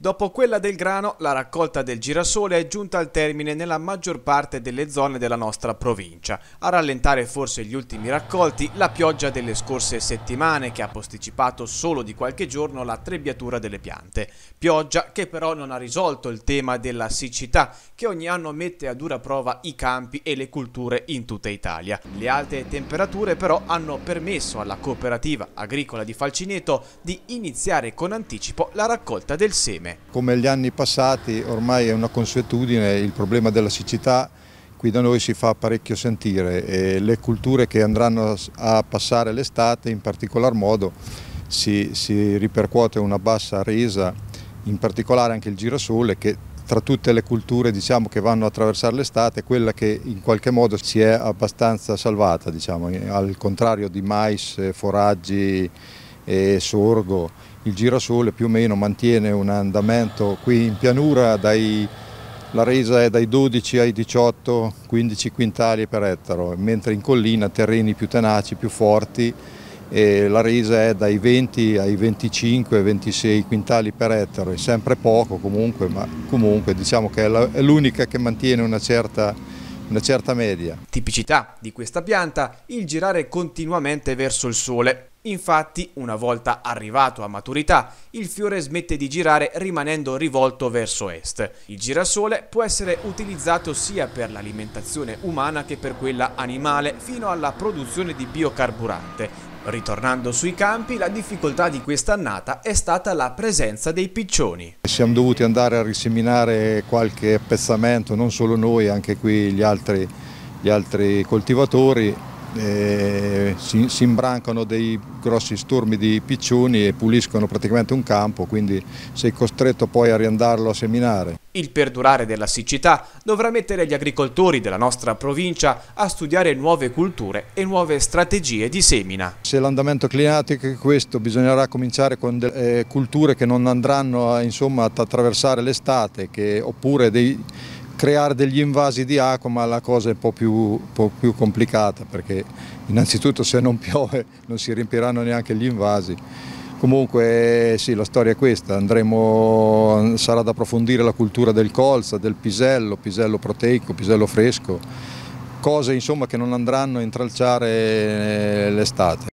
Dopo quella del grano, la raccolta del girasole è giunta al termine nella maggior parte delle zone della nostra provincia. A rallentare forse gli ultimi raccolti, la pioggia delle scorse settimane che ha posticipato solo di qualche giorno la trebbiatura delle piante. Pioggia che però non ha risolto il tema della siccità che ogni anno mette a dura prova i campi e le culture in tutta Italia. Le alte temperature però hanno permesso alla cooperativa agricola di Falcineto di iniziare con anticipo la raccolta del seme insieme. Come gli anni passati ormai è una consuetudine il problema della siccità qui da noi si fa parecchio sentire e le culture che andranno a passare l'estate in particolar modo si, si, ripercuote una bassa resa, in particolare anche il girasole che tra tutte le culture diciamo, che vanno a attraversare l'estate quella che in qualche modo si è abbastanza salvata, diciamo, al contrario di mais, foraggi, e sorgo. Il girasole più o meno mantiene un andamento qui in pianura, dai, la resa è dai 12 ai 18, 15 quintali per ettaro, mentre in collina terreni più tenaci, più forti, la resa è dai 20 ai 25, 26 quintali per ettaro, è sempre poco comunque, ma comunque diciamo che è l'unica che mantiene una certa, una certa media. Tipicità di questa pianta il girare continuamente verso il sole. Infatti, una volta arrivato a maturità, il fiore smette di girare rimanendo rivolto verso est. Il girasole può essere utilizzato sia per l'alimentazione umana che per quella animale fino alla produzione di biocarburante. Ritornando sui campi, la difficoltà di quest'annata è stata la presenza dei piccioni. Siamo dovuti andare a riseminare qualche appezzamento, non solo noi, anche qui gli altri, gli altri coltivatori eh, si, si, imbrancano dei grossi sturmi di piccioni e puliscono praticamente un campo, quindi sei costretto poi a riandarlo a seminare. Il perdurare della siccità dovrà mettere gli agricoltori della nostra provincia a studiare nuove culture e nuove strategie di semina. Se l'andamento climatico è questo, bisognerà cominciare con delle, eh, culture che non andranno a, insomma, ad attraversare l'estate, oppure dei creare degli invasi di acqua, ma la cosa è un po' più, un po più complicata perché innanzitutto se non piove non si riempiranno neanche gli invasi. Comunque eh, sì, la storia è questa, Andremo, sarà da approfondire la cultura del colza, del pisello, pisello proteico, pisello fresco, cose insomma, che non andranno a intralciare eh, l'estate.